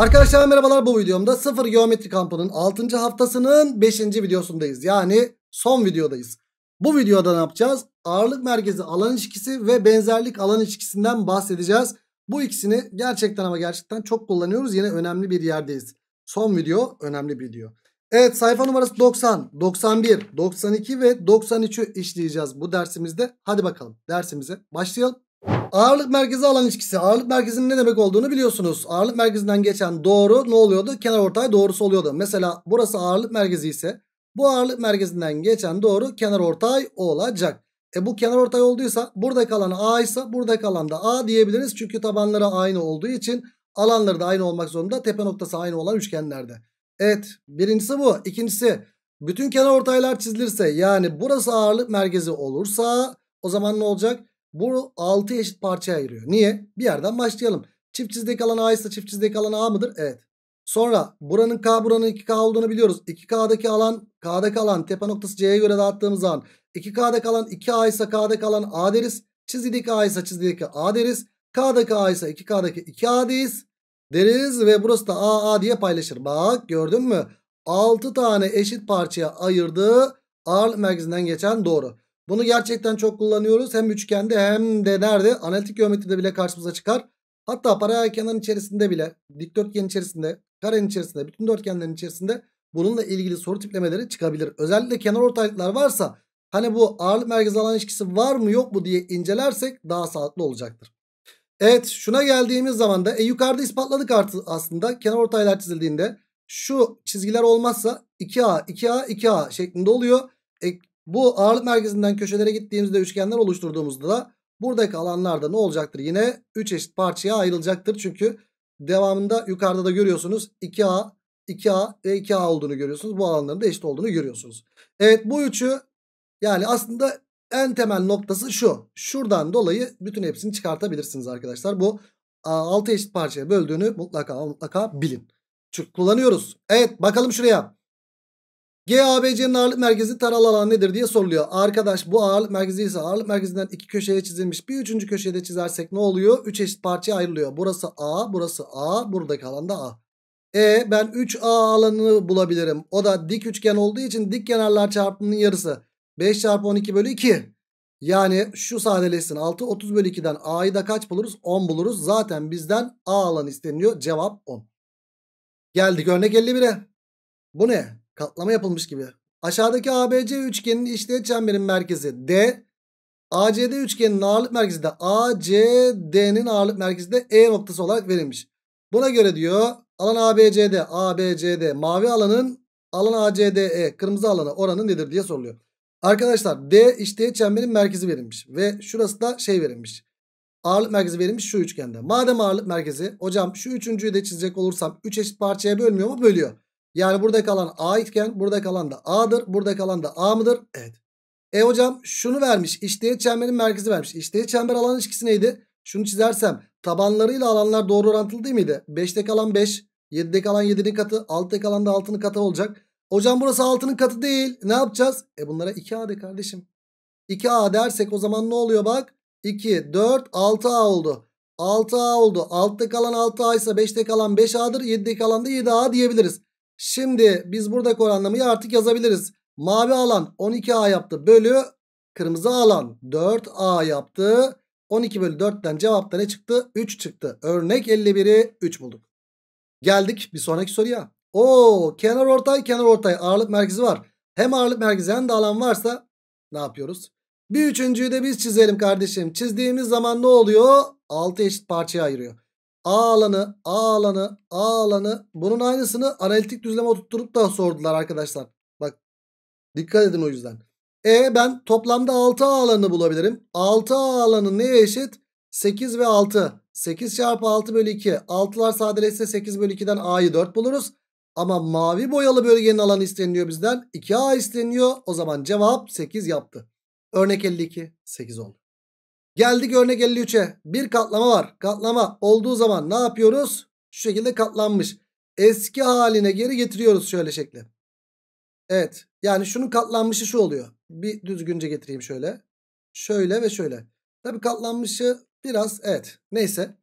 Arkadaşlar merhabalar bu videomda sıfır geometri kampının 6. haftasının 5. videosundayız. Yani son videodayız. Bu videoda ne yapacağız? Ağırlık merkezi alan ilişkisi ve benzerlik alan ilişkisinden bahsedeceğiz. Bu ikisini gerçekten ama gerçekten çok kullanıyoruz. Yine önemli bir yerdeyiz. Son video önemli bir video. Evet sayfa numarası 90, 91, 92 ve 93'ü işleyeceğiz bu dersimizde. Hadi bakalım dersimize başlayalım. Ağırlık merkezi alan ilişkisi. Ağırlık merkezinin ne demek olduğunu biliyorsunuz. Ağırlık merkezinden geçen doğru ne oluyordu? Kenar ortay doğrusu oluyordu. Mesela burası ağırlık merkezi ise bu ağırlık merkezinden geçen doğru kenar ortay olacak. E bu kenar ortay olduysa burada kalan A ise burada kalan da A diyebiliriz. Çünkü tabanları aynı olduğu için alanları da aynı olmak zorunda. Tepe noktası aynı olan üçgenlerde. Evet birincisi bu. İkincisi bütün kenar ortaylar çizilirse yani burası ağırlık merkezi olursa o zaman ne olacak? Bu 6 eşit parçaya ayırıyor. Niye? Bir yerden başlayalım. Çift çizdek alan A ise çift çizdek alan A mıdır? Evet. Sonra buranın K buranın 2K olduğunu biliyoruz. 2K'daki alan K'daki alan tepe noktası C'ye göre dağıttığımız zaman 2K'daki alan 2A ise K'daki alan A deriz. Çizgideki A ise çizgideki A deriz. K'daki A ise 2K'daki 2A deriz. Deriz ve burası da A A diye paylaşır. Bak gördün mü? 6 tane eşit parçaya ayırdığı, Ağırlık merkezinden geçen doğru. Bunu gerçekten çok kullanıyoruz. Hem üçgende hem de nerede? Analitik geometride bile karşımıza çıkar. Hatta paralel kenarın içerisinde bile, dikdörtgen içerisinde, karenin içerisinde, bütün dörtgenlerin içerisinde bununla ilgili soru tiplemeleri çıkabilir. Özellikle kenar ortaylıklar varsa hani bu ağırlık merkez alan ilişkisi var mı yok mu diye incelersek daha sağlıklı olacaktır. Evet şuna geldiğimiz zaman da e, yukarıda ispatladık artık aslında kenar ortaylar çizildiğinde şu çizgiler olmazsa 2A 2A 2A şeklinde oluyor. E, bu ağırlık merkezinden köşelere gittiğimizde üçgenler oluşturduğumuzda da buradaki alanlarda ne olacaktır? Yine 3 eşit parçaya ayrılacaktır. Çünkü devamında yukarıda da görüyorsunuz 2A, 2A ve 2A olduğunu görüyorsunuz. Bu alanların da eşit olduğunu görüyorsunuz. Evet bu üçü yani aslında en temel noktası şu. Şuradan dolayı bütün hepsini çıkartabilirsiniz arkadaşlar. Bu 6 eşit parçaya böldüğünü mutlaka mutlaka bilin. Çünkü kullanıyoruz. Evet bakalım şuraya. GABC'nin ağırlık merkezi taralı alan nedir diye soruluyor. Arkadaş bu ağırlık merkezi ise ağırlık merkezinden iki köşeye çizilmiş. Bir üçüncü köşeye de çizersek ne oluyor? Üç eşit parçaya ayrılıyor. Burası A, burası A, buradaki da A. E ben 3A alanını bulabilirim. O da dik üçgen olduğu için dik kenarlar çarpımının yarısı. 5 çarpı 12 bölü 2. Yani şu sadeleşsin 6. 30 bölü 2'den A'yı da kaç buluruz? 10 buluruz. Zaten bizden A alanı isteniyor. Cevap 10. Geldik örnek 51'e. Bu ne? Katlama yapılmış gibi. Aşağıdaki ABC üçgeninin işley çemberin merkezi D. ACD üçgeninin ağırlık merkezi de ACD'nin ağırlık merkezi de E noktası olarak verilmiş. Buna göre diyor alan ABCD, ABCD mavi alanın alan ACDE kırmızı alanı oranı nedir diye soruluyor. Arkadaşlar D işte çemberin merkezi verilmiş ve şurası da şey verilmiş. Ağırlık merkezi verilmiş şu üçgende. Madem ağırlık merkezi hocam şu üçüncüyü de çizecek olursam 3 eşit parçaya bölmüyor mu? Bölüyor. Yani burada kalan A iken burada kalan da A'dır. Burada kalan da A mıdır? Evet. E hocam şunu vermiş. İşteğet çemberin merkezi vermiş. İşteğet çember alan ilişkisi neydi? Şunu çizersem tabanlarıyla alanlar doğru orantılı değil miydi? 5'te kalan 5, 7'de kalan 7'nin katı, 6'da kalan da 6'nın katı olacak. Hocam burası 6'nın katı değil. Ne yapacağız? E bunlara 2A de kardeşim. 2A dersek o zaman ne oluyor bak? 2, 4, 6A oldu. 6A oldu. 6'da kalan 6A ise 5'te kalan 5A'dır. 7'de kalan da 7A diyebiliriz. Şimdi biz buradaki oranlamayı artık yazabiliriz. Mavi alan 12A yaptı bölü kırmızı alan 4A yaptı. 12 bölü 4'ten cevapta ne çıktı? 3 çıktı. Örnek 51'i 3 bulduk. Geldik bir sonraki soruya. O kenar ortay kenar ortay ağırlık merkezi var. Hem ağırlık merkezi hem de alan varsa ne yapıyoruz? Bir üçüncüyü de biz çizelim kardeşim. Çizdiğimiz zaman ne oluyor? 6 eşit parçaya ayırıyor. A alanı, A alanı, A alanı. Bunun aynısını analitik düzleme oturtturup da sordular arkadaşlar. Bak dikkat edin o yüzden. E ben toplamda 6 A alanını bulabilirim. 6 A alanı neye eşit? 8 ve 6. 8 çarpı 6 bölü 2. 6'lar sadeleşse 8 bölü 2'den A'yı 4 buluruz. Ama mavi boyalı bölgenin alanı isteniliyor bizden. 2A isteniyor. O zaman cevap 8 yaptı. Örnek 52. 8 oldu. Geldik örnek 53'e. Bir katlama var. Katlama olduğu zaman ne yapıyoruz? Şu şekilde katlanmış. Eski haline geri getiriyoruz şöyle şekli. Evet. Yani şunun katlanmışı şu oluyor. Bir düzgünce getireyim şöyle. Şöyle ve şöyle. Tabi katlanmışı biraz evet. Neyse.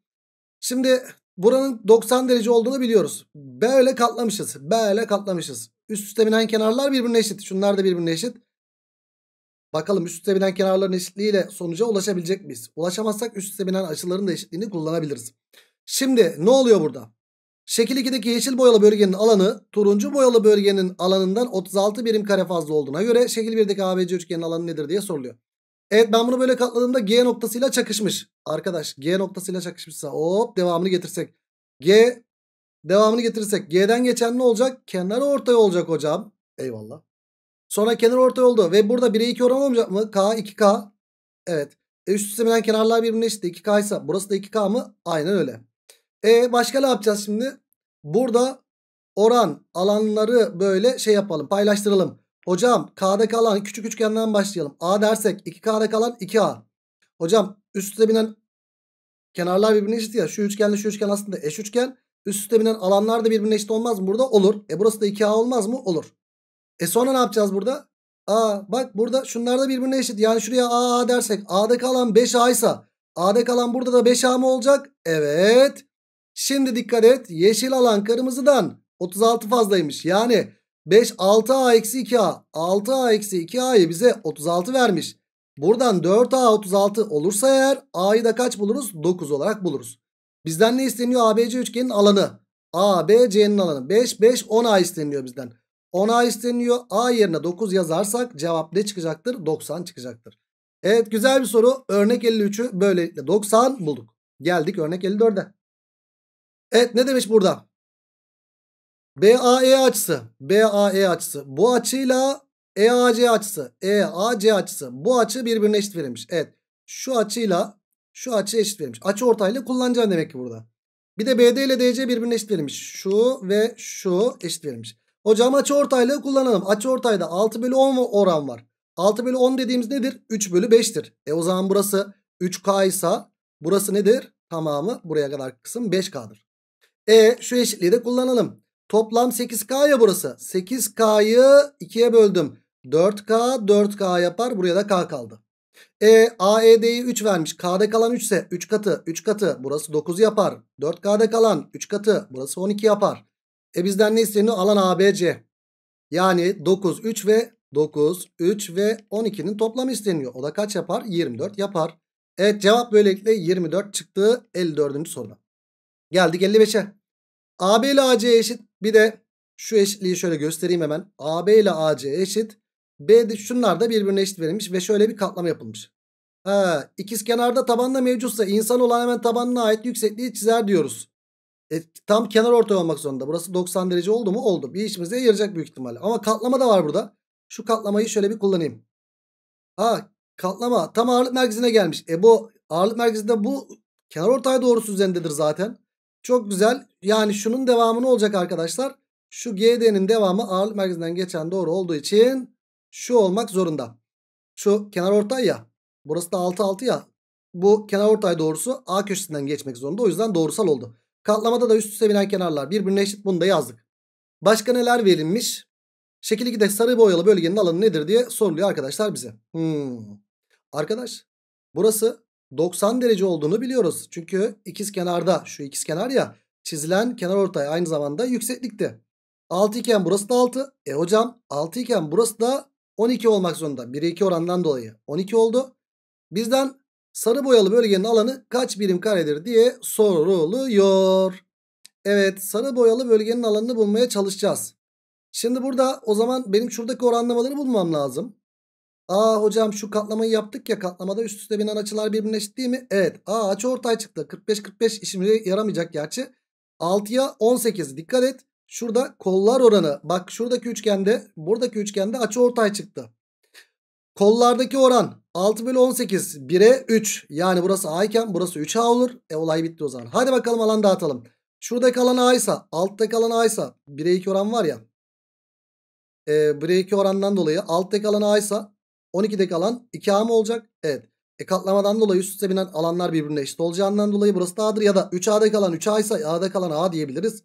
Şimdi buranın 90 derece olduğunu biliyoruz. Böyle katlamışız. Böyle katlamışız. Üst üste binen kenarlar birbirine eşit. Şunlar da birbirine eşit. Bakalım üst üste binen kenarların eşitliğiyle sonuca ulaşabilecek miyiz? Ulaşamazsak üst üste binen açıların da eşitliğini kullanabiliriz. Şimdi ne oluyor burada? Şekil 2'deki yeşil boyalı bölgenin alanı turuncu boyalı bölgenin alanından 36 birim kare fazla olduğuna göre şekil 1'deki ABC üçgenin alanı nedir diye soruluyor. Evet ben bunu böyle katladığımda G noktasıyla çakışmış. Arkadaş G noktasıyla çakışmışsa hop devamını getirsek. G devamını getirirsek G'den geçen ne olacak? Kenar ortaya olacak hocam. Eyvallah. Sonra kenar orta oldu Ve burada 1'e 2 oran olmayacak mı? K 2K. Evet. E üst üste binen kenarlar birbirine eşit. 2K ise burası da 2K mı? Aynen öyle. E başka ne yapacağız şimdi? Burada oran alanları böyle şey yapalım. Paylaştıralım. Hocam K'da kalan küçük üçgenden başlayalım. A dersek 2K'da kalan 2A. Hocam üst üste binen kenarlar birbirine eşit ya. Şu üçgenle şu üçgen aslında eş üçgen. Üst üste binen alanlar da birbirine eşit olmaz mı? Burada olur. E burası da 2A olmaz mı? Olur. E sonra ne yapacağız burada? A bak burada şunlarda birbirine eşit. Yani şuraya A, A dersek A'da kalan 5A ise A'da kalan burada da 5A mı olacak? Evet. Şimdi dikkat et. Yeşil alan kırmızıdan 36 fazlaymış. Yani 5 6A eksi 2A 6A eksi 2A'yı bize 36 vermiş. Buradan 4A 36 olursa eğer A'yı da kaç buluruz? 9 olarak buluruz. Bizden ne isteniyor? ABC üçgenin alanı. ABC'nin alanı. 5 5 10A isteniliyor bizden. 10A isteniyor. A yerine 9 yazarsak cevap ne çıkacaktır? 90 çıkacaktır. Evet güzel bir soru. Örnek 53'ü böylelikle 90 bulduk. Geldik örnek 54'e. Evet ne demiş burada? BAE açısı. BAE açısı. Bu açıyla EAC açısı. EAC açısı. Bu açı birbirine eşit verilmiş. Evet. Şu açıyla şu açı eşit verilmiş. Açı ortayla kullanacağım demek ki burada. Bir de BD ile DC birbirine eşit verilmiş. Şu ve şu eşit verilmiş. Hocam açı ortaylığı kullanalım. Açı ortayda 6 bölü 10 oran var. 6 bölü 10 dediğimiz nedir? 3 bölü 5'tir. E o zaman burası 3K ise burası nedir? Tamamı buraya kadar kısım 5K'dır. E şu eşitliği de kullanalım. Toplam 8K ya burası. 8K'yı 2'ye böldüm. 4K 4K yapar. Buraya da K kaldı. E AED'yi 3 vermiş. K'da kalan 3 ise 3 katı 3 katı burası 9 yapar. 4K'da kalan 3 katı burası 12 yapar. E bizden ne isteniyor? Alan ABC. Yani 9, 3 ve 9, 3 ve 12'nin toplamı isteniyor. O da kaç yapar? 24 yapar. Evet cevap böylelikle 24 çıktı 54. soruda. Geldik 55'e. AB ile AC eşit. Bir de şu eşitliği şöyle göstereyim hemen. AB ile AC eşit. B şunlar da birbirine eşit verilmiş ve şöyle bir katlama yapılmış. Ha, ikiz kenarda tabanda mevcutsa insan olan hemen tabanına ait yüksekliği çizer diyoruz. E, tam kenar ortay olmak zorunda. Burası 90 derece oldu mu? Oldu. Bir işimize yarayacak büyük ihtimalle. Ama katlama da var burada. Şu katlamayı şöyle bir kullanayım. Ha katlama tam ağırlık merkezine gelmiş. E bu ağırlık merkezinde bu kenar ortay doğrusu üzerindedir zaten. Çok güzel. Yani şunun devamı ne olacak arkadaşlar? Şu GD'nin devamı ağırlık merkezinden geçen doğru olduğu için şu olmak zorunda. Şu kenar ortay ya. Burası da 6 6 ya. Bu kenar ortay doğrusu A köşesinden geçmek zorunda. O yüzden doğrusal oldu. Katlamada da üst üste binen kenarlar birbirine eşit bunu da yazdık. Başka neler verilmiş? Şekil 2'de sarı boyalı bölgenin alanı nedir diye soruluyor arkadaşlar bize. Hmm. Arkadaş burası 90 derece olduğunu biliyoruz. Çünkü ikiz kenarda şu ikiz kenar ya çizilen kenar ortay aynı zamanda yükseklikte. 6 iken burası da 6. E hocam 6 iken burası da 12 olmak zorunda. 1'e 2 orandan dolayı 12 oldu. Bizden sarı boyalı bölgenin alanı kaç birim karedir diye soruluyor. Evet sarı boyalı bölgenin alanını bulmaya çalışacağız. Şimdi burada o zaman benim şuradaki oranlamaları bulmam lazım. Aa hocam şu katlamayı yaptık ya katlamada üst üste binen açılar birbirine eşit değil mi? Evet aa açı ortay çıktı 45-45 işimize yaramayacak gerçi. 6'ya 18 dikkat et. Şurada kollar oranı bak şuradaki üçgende buradaki üçgende açı ortay çıktı. Kollardaki oran 6 bölü 18 1'e 3. Yani burası A iken burası 3A olur. E olay bitti o zaman. Hadi bakalım alan dağıtalım. Şuradaki alan A ise alttaki alan A ise 1'e 2 oran var ya. E, 1'e 2 orandan dolayı alttaki alan A ise 12'deki alan 2A mı olacak? Evet. E katlamadan dolayı üst üste binen alanlar birbirine eşit olacağından dolayı burası da A'dır. Ya da 3A'da kalan 3A ise A'da kalan A diyebiliriz.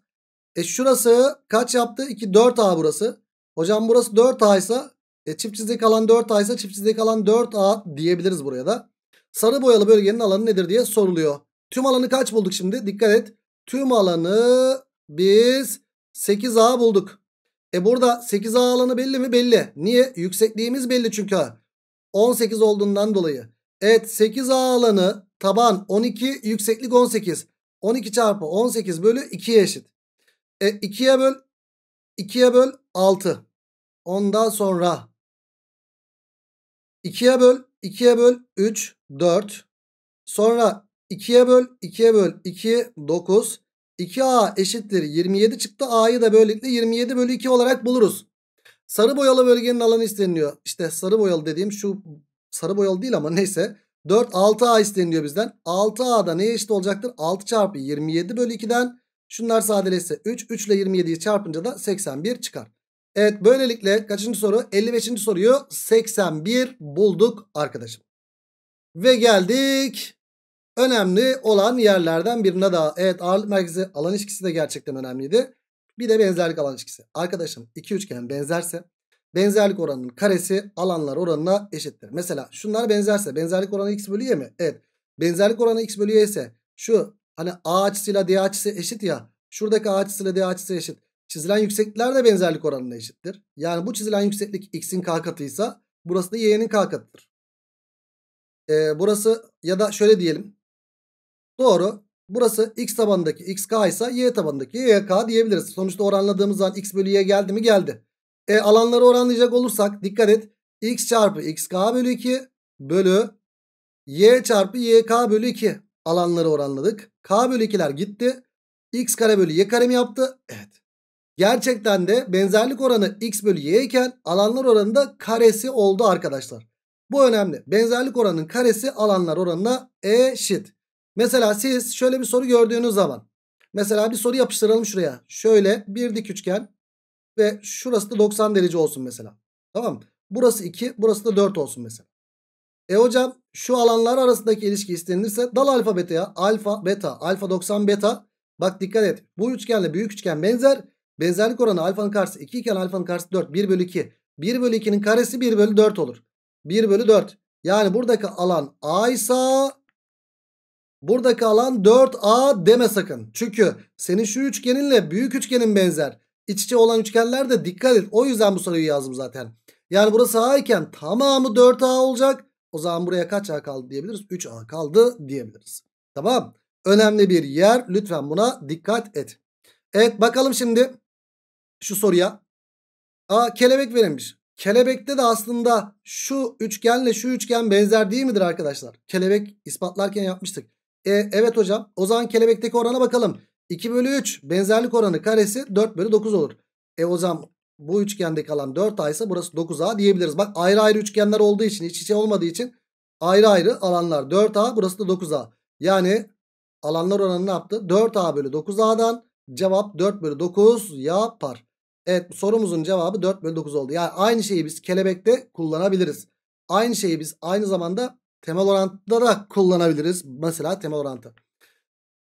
E şurası kaç yaptı? 2 4A burası. Hocam burası 4A ise e, çift çizgi kalan 4A ise çift çizgi kalan 4A diyebiliriz buraya da. Sarı boyalı bölgenin alanı nedir diye soruluyor. Tüm alanı kaç bulduk şimdi? Dikkat et. Tüm alanı biz 8A bulduk. E burada 8A alanı belli mi? Belli. Niye? Yüksekliğimiz belli çünkü. 18 olduğundan dolayı. Evet 8A alanı taban 12 yükseklik 18. 12 çarpı 18 bölü 2'ye eşit. E 2'ye böl 2'ye böl 6. Ondan sonra 2'ye böl, 2'ye böl, 3, 4. Sonra 2'ye böl, 2'ye böl, 2, 9. 2A eşittir 27 çıktı. A'yı da böylelikle 27 bölü 2 olarak buluruz. Sarı boyalı bölgenin alanı isteniliyor. İşte sarı boyalı dediğim şu sarı boyalı değil ama neyse. 4 6A isteniliyor bizden. 6A da neye eşit olacaktır? 6 çarpı 27 bölü 2'den. Şunlar sadeleşse 3. 3 ile 27'yi çarpınca da 81 çıkar. Evet böylelikle kaçıncı soru? 55. soruyu 81 bulduk arkadaşım. Ve geldik önemli olan yerlerden birine daha. Evet ağırlık merkezi alan ilişkisi de gerçekten önemliydi. Bir de benzerlik alan ilişkisi. Arkadaşım iki üçgen benzerse benzerlik oranının karesi alanlar oranına eşittir. Mesela şunlar benzerse benzerlik oranı x bölü y mi? Evet. Benzerlik oranı x bölü y ise şu hani a açısıyla d açısı eşit ya. Şuradaki a açısıyla d açısı eşit. Çizilen yükseklikler de benzerlik oranına eşittir. Yani bu çizilen yükseklik x'in k katıysa burası da y'nin k katıdır. Ee, burası ya da şöyle diyelim. Doğru. Burası x tabanındaki k ise y tabanındaki k diyebiliriz. Sonuçta oranladığımız zaman x bölü y geldi mi geldi. E, alanları oranlayacak olursak dikkat et. x çarpı x k bölü 2 bölü y çarpı y k bölü 2 alanları oranladık. k bölü 2'ler gitti. x kare bölü y kare mi yaptı? Evet. Gerçekten de benzerlik oranı x bölü y iken alanlar oranı da karesi oldu arkadaşlar. Bu önemli. Benzerlik oranının karesi alanlar oranına eşit. Mesela siz şöyle bir soru gördüğünüz zaman. Mesela bir soru yapıştıralım şuraya. Şöyle bir dik üçgen ve şurası da 90 derece olsun mesela. Tamam mı? Burası 2, burası da 4 olsun mesela. E hocam şu alanlar arasındaki ilişki istenilirse dal alfa ya alfa beta alfa 90 beta. Bak dikkat et bu üçgenle büyük üçgen benzer Benzerlik oranı alfanın karşısı 2 iken alfanın karşısı 4. 1 bölü 2. 1 bölü 2'nin karesi 1 bölü 4 olur. 1 bölü 4. Yani buradaki alan A ise buradaki alan 4A deme sakın. Çünkü senin şu üçgeninle büyük üçgenin benzer. İç içe olan üçgenler de dikkat et. O yüzden bu soruyu yazdım zaten. Yani burası A iken tamamı 4A olacak. O zaman buraya kaç A kaldı diyebiliriz? 3A kaldı diyebiliriz. Tamam. Önemli bir yer. Lütfen buna dikkat et. Evet bakalım şimdi şu soruya. A kelebek verilmiş. Kelebekte de aslında şu üçgenle şu üçgen benzer değil midir arkadaşlar? Kelebek ispatlarken yapmıştık. E, evet hocam o zaman kelebekteki orana bakalım. 2 bölü 3 benzerlik oranı karesi 4 bölü 9 olur. E o zaman bu üçgendeki alan 4A ise burası 9A diyebiliriz. Bak ayrı ayrı üçgenler olduğu için iç içe olmadığı için ayrı ayrı alanlar 4A burası da 9A. Yani alanlar oranı ne yaptı? 4A bölü 9A'dan cevap 4 bölü 9 yapar. Evet sorumuzun cevabı 4 bölü 9 oldu. Yani aynı şeyi biz kelebekte kullanabiliriz. Aynı şeyi biz aynı zamanda temel orantıda da kullanabiliriz. Mesela temel orantı.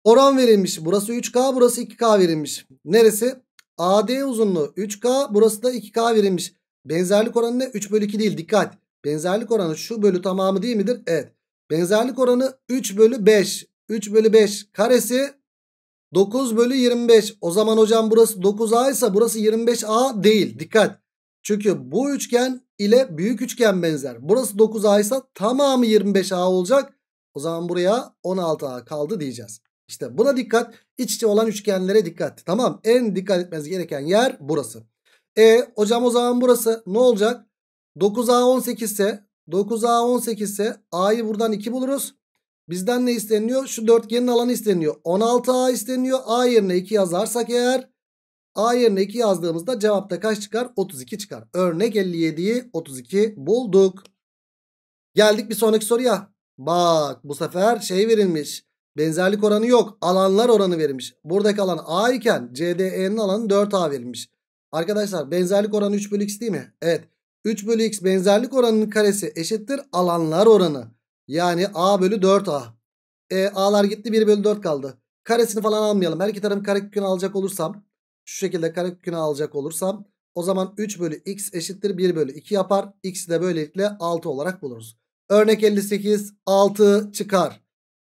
Oran verilmiş. Burası 3K burası 2K verilmiş. Neresi? AD uzunluğu 3K burası da 2K verilmiş. Benzerlik oranı ne? 3 bölü 2 değil dikkat. Benzerlik oranı şu bölü tamamı değil midir? Evet. Benzerlik oranı 3 bölü 5. 3 bölü 5 karesi 9 bölü 25. O zaman hocam burası 9A ise burası 25A değil. Dikkat. Çünkü bu üçgen ile büyük üçgen benzer. Burası 9A ise tamamı 25A olacak. O zaman buraya 16A kaldı diyeceğiz. İşte buna dikkat. İç içe olan üçgenlere dikkat. Tamam. En dikkat etmeniz gereken yer burası. E hocam o zaman burası ne olacak? 9A 18 ise 9A 18 ise A'yı buradan 2 buluruz. Bizden ne isteniyor? Şu dörtgenin alanı isteniyor. 16A isteniyor. A yerine 2 yazarsak eğer A yerine 2 yazdığımızda cevapta kaç çıkar? 32 çıkar. Örnek 57'yi 32 bulduk. Geldik bir sonraki soruya. Bak bu sefer şey verilmiş. Benzerlik oranı yok. Alanlar oranı verilmiş. Buradaki alan A iken CDE'nin alanı 4A verilmiş. Arkadaşlar benzerlik oranı 3 bölü x değil mi? Evet. 3 bölü x benzerlik oranının karesi eşittir alanlar oranı. Yani A bölü 4A. E, A'lar gitti 1 bölü 4 kaldı. Karesini falan almayalım. Her iki tarafın kökünü alacak olursam. Şu şekilde kare kökünü alacak olursam. O zaman 3 bölü x eşittir 1 bölü 2 yapar. X'i de böylelikle 6 olarak buluruz. Örnek 58 6 çıkar.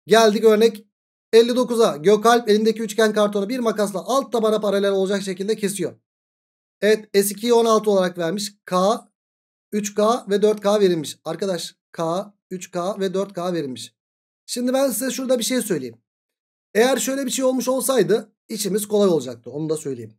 Geldik örnek 59'a. Gökalp elindeki üçgen kartonu bir makasla alt tabana paralel olacak şekilde kesiyor. Evet S2'yi 16 olarak vermiş. K, 3K ve 4K verilmiş. Arkadaş K, 3K ve 4K verilmiş. Şimdi ben size şurada bir şey söyleyeyim. Eğer şöyle bir şey olmuş olsaydı içimiz kolay olacaktı. Onu da söyleyeyim.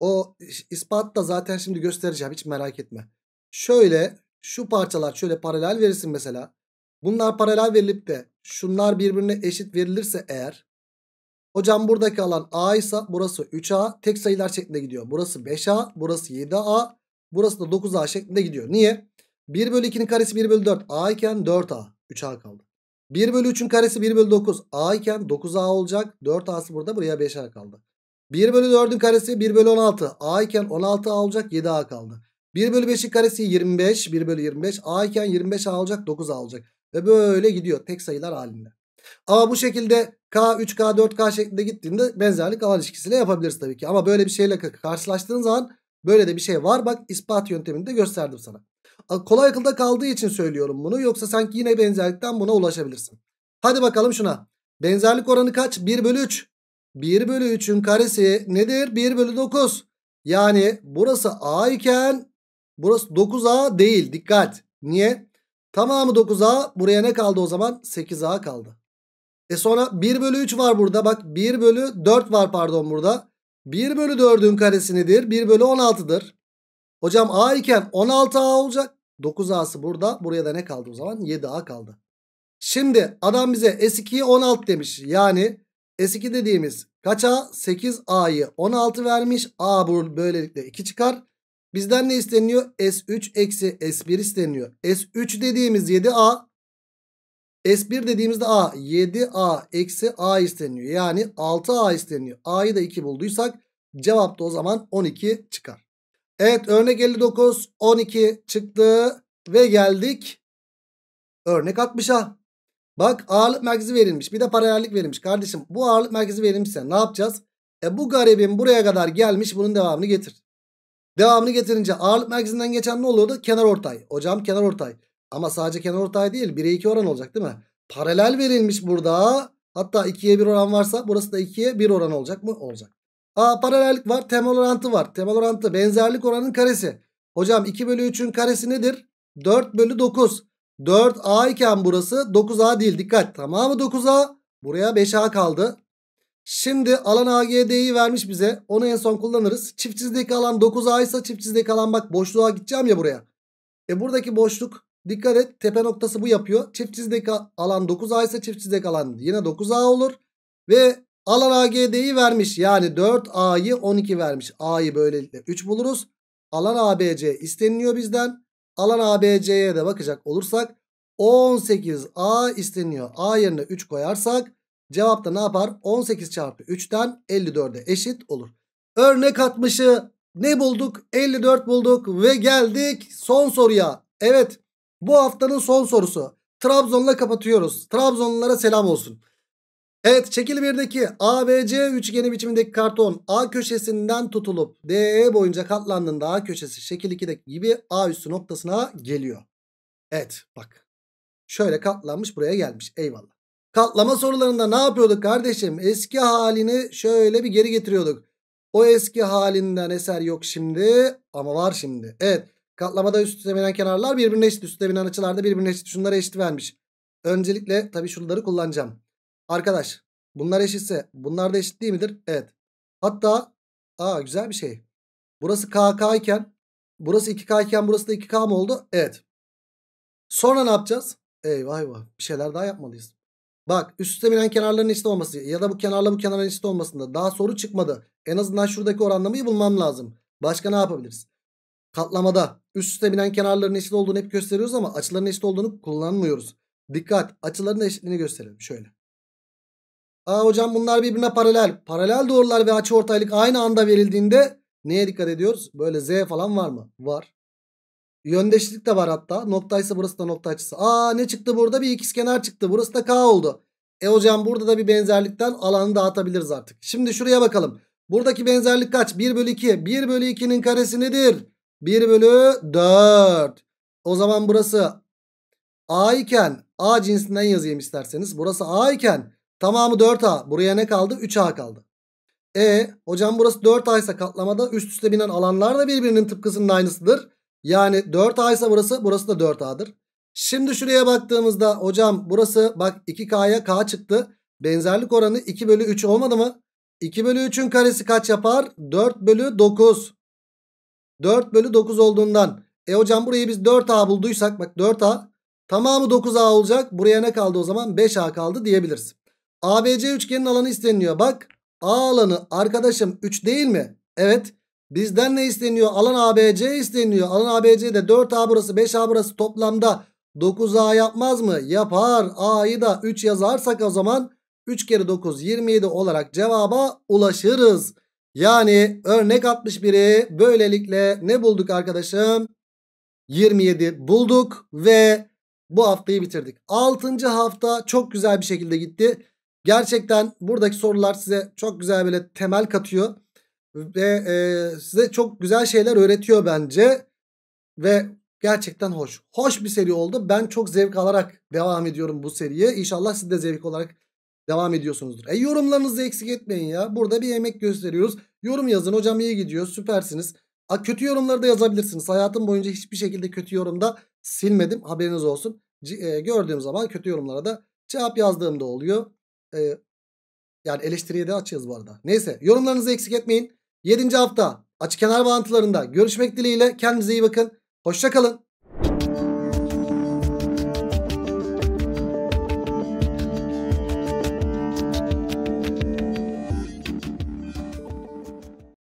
O ispat da zaten şimdi göstereceğim. Hiç merak etme. Şöyle şu parçalar şöyle paralel verilsin mesela. Bunlar paralel verilip de şunlar birbirine eşit verilirse eğer. Hocam buradaki alan A ise burası 3A tek sayılar şeklinde gidiyor. Burası 5A burası 7A burası da 9A şeklinde gidiyor. Niye? 1 bölü 2'nin karesi 1 bölü 4 a iken 4a 3a kaldı. 1 bölü 3'ün karesi 1 bölü 9 a iken 9a olacak. 4a'sı burada buraya 5a kaldı. 1 bölü 4'ün karesi 1 bölü 16 a iken 16a olacak 7a kaldı. 1 bölü 5'in karesi 25 1 bölü 25 a iken 25a olacak 9a olacak. Ve böyle gidiyor tek sayılar halinde. Ama bu şekilde K, 3K, 4K şeklinde gittiğinde benzerlik alan ilişkisiyle yapabiliriz tabii ki. Ama böyle bir şeyle karşılaştığın zaman böyle de bir şey var. Bak ispat yöntemini de gösterdim sana. Kolay akılda kaldığı için söylüyorum bunu. Yoksa sanki yine benzerlikten buna ulaşabilirsin. Hadi bakalım şuna. Benzerlik oranı kaç? 1 bölü 3. 1 bölü 3'ün karesi nedir? 1 bölü 9. Yani burası A iken burası 9A değil. Dikkat. Niye? Tamamı 9A. Buraya ne kaldı o zaman? 8A kaldı. E sonra 1 bölü 3 var burada. Bak 1 bölü 4 var pardon burada. 1 bölü 4'ün karesi nedir? 1 bölü 16'dır. Hocam A iken 16A olacak. 9A'sı burada. Buraya da ne kaldı o zaman? 7A kaldı. Şimdi adam bize S2'yi 16 demiş. Yani S2 dediğimiz kaç A? 8A'yı 16 vermiş. A böylelikle 2 çıkar. Bizden ne isteniyor? S3 eksi S1 isteniyor. S3 dediğimiz 7A. S1 dediğimizde A. 7A eksi A isteniyor. Yani 6A isteniyor. A'yı da 2 bulduysak cevap da o zaman 12 çıkar. Evet örnek 59 12 çıktı ve geldik örnek 60'a. Bak ağırlık merkezi verilmiş bir de paralellik verilmiş. Kardeşim bu ağırlık merkezi verilmişse ne yapacağız? E bu garibin buraya kadar gelmiş bunun devamını getir. Devamını getirince ağırlık merkezinden geçen ne olurdu? Kenar ortay. Hocam kenar ortay. Ama sadece kenar ortay değil 1'e 2 oran olacak değil mi? Paralel verilmiş burada. Hatta 2'ye 1 oran varsa burası da 2'ye 1 oran olacak mı? Olacak. A paralellik var. Temel orantı var. Temel orantı benzerlik oranının karesi. Hocam 2 bölü 3'ün karesi nedir? 4 bölü 9. 4A iken burası 9A değil. Dikkat. Tamamı 9A. Buraya 5A kaldı. Şimdi alan AGD'yi vermiş bize. Onu en son kullanırız. Çift çizdeki alan 9A ise çift çizdeki alan bak boşluğa gideceğim ya buraya. E buradaki boşluk dikkat et tepe noktası bu yapıyor. Çift çizdeki alan 9A ise çift çizdeki alan yine 9A olur. Ve Alan AGD'yi vermiş. Yani 4A'yı 12 vermiş. A'yı böylelikle 3 buluruz. Alan ABC isteniliyor bizden. Alan ABC'ye de bakacak olursak 18A isteniyor. A yerine 3 koyarsak cevapta ne yapar? 18 çarpı 3'ten 54'e eşit olur. Örnek atmışı ne bulduk? 54 bulduk ve geldik son soruya. Evet bu haftanın son sorusu. Trabzon'la kapatıyoruz. Trabzonlulara selam olsun. Evet çekili birdeki ABC üçgeni biçimindeki karton A köşesinden tutulup DE boyunca katlandığında A köşesi şekil 2'deki gibi A üssü noktasına geliyor. Evet bak şöyle katlanmış buraya gelmiş eyvallah. Katlama sorularında ne yapıyorduk kardeşim? Eski halini şöyle bir geri getiriyorduk. O eski halinden eser yok şimdi ama var şimdi. Evet katlamada üst üste binen kenarlar birbirine eşit. Üstte binen açılar da birbirine eşit. Şunlara eşit vermiş. Öncelikle tabii şunları kullanacağım. Arkadaş bunlar eşitse bunlar da eşit değil midir? Evet. Hatta aa güzel bir şey. Burası KK iken burası 2K iken burası da 2K mı oldu? Evet. Sonra ne yapacağız? Eyvah eyvah bir şeyler daha yapmalıyız. Bak üst üste binen kenarların eşit olması ya da bu kenarla bu kenarın eşit olmasında daha soru çıkmadı. En azından şuradaki oranlamayı bulmam lazım. Başka ne yapabiliriz? Katlamada üst üste binen kenarların eşit olduğunu hep gösteriyoruz ama açıların eşit olduğunu kullanmıyoruz. Dikkat açıların eşitliğini gösterelim şöyle. Aa hocam bunlar birbirine paralel. Paralel doğrular ve açıortaylık aynı anda verildiğinde neye dikkat ediyoruz? Böyle z falan var mı? Var. Yöndeşlik de var hatta. Noktaysa burası da nokta açısı. Aa ne çıktı burada? Bir ikizkenar çıktı. Burası da k oldu. E hocam burada da bir benzerlikten alanı dağıtabiliriz artık. Şimdi şuraya bakalım. Buradaki benzerlik kaç? 1 bölü 2. 1 bölü 2'nin karesi nedir? 1 bölü 4. O zaman burası A iken A cinsinden yazayım isterseniz. Burası A iken Tamamı 4A. Buraya ne kaldı? 3A kaldı. E hocam burası 4A ise katlamada üst üste binen alanlar da birbirinin tıpkısının aynısıdır. Yani 4A ise burası burası da 4A'dır. Şimdi şuraya baktığımızda hocam burası bak 2K'ya K çıktı. Benzerlik oranı 2 bölü 3 olmadı mı? 2 bölü 3'ün karesi kaç yapar? 4 bölü 9. 4 bölü 9 olduğundan. E hocam burayı biz 4A bulduysak bak 4A tamamı 9A olacak. Buraya ne kaldı o zaman? 5A kaldı diyebiliriz. ABC üçgenin alanı isteniyor. Bak A alanı arkadaşım 3 değil mi? Evet. Bizden ne isteniyor? Alan ABC isteniyor. Alan ABC'de 4A burası 5A burası toplamda 9A yapmaz mı? Yapar. A'yı da 3 yazarsak o zaman 3 kere 9 27 olarak cevaba ulaşırız. Yani örnek 61'i böylelikle ne bulduk arkadaşım? 27 bulduk ve bu haftayı bitirdik. 6. hafta çok güzel bir şekilde gitti. Gerçekten buradaki sorular size çok güzel böyle temel katıyor. Ve e, size çok güzel şeyler öğretiyor bence. Ve gerçekten hoş. Hoş bir seri oldu. Ben çok zevk alarak devam ediyorum bu seriye. İnşallah siz de zevk olarak devam ediyorsunuzdur. E yorumlarınızı eksik etmeyin ya. Burada bir emek gösteriyoruz. Yorum yazın. Hocam iyi gidiyor. Süpersiniz. A, kötü yorumları da yazabilirsiniz. Hayatım boyunca hiçbir şekilde kötü yorumda silmedim. Haberiniz olsun. C e, gördüğüm zaman kötü yorumlara da cevap yazdığımda oluyor e, yani eleştiriye de açacağız bu arada. Neyse yorumlarınızı eksik etmeyin. 7. hafta açı kenar bağıntılarında görüşmek dileğiyle. Kendinize iyi bakın. Hoşça kalın.